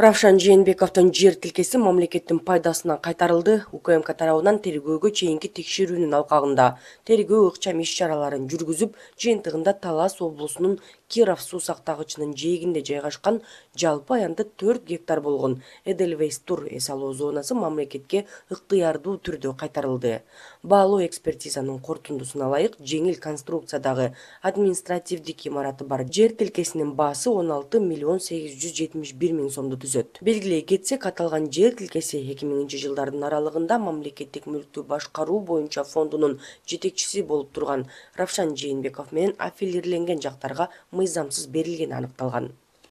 равшан жээнбековдун жер тилкеси мамлекеттин пайдасына қайтарылды укмк тарабынан тергөөгө чейинки текшерүүнүн алкагында тергөө ыкчам иш чараларын жүргүзүп жыйынтыгында талас облысының киров суу сактагычынын жээгинде жайгашкан жалпы аянды төрт гектар болгон эдельвейс тур эс зонасы мамлекетке ыктыярдуу түрдө қайтарылды. Балу экспертизанын корутундусуна ылайык жеңил конструкциядағы административдик имараты бар жер тилкесинин басы 16 миллион 871 жүз жетимиш жүргізет. белгилей кетсек аталған жер тілкесе 2000 жылдардың аралығында мамлекеттік мүлікті башқару бойынша боюнча жетекшісі болып тұрған Рафшан равшан жээнбеков менен аффилирленген жактарга мыйзамсыз берилгени анықталған.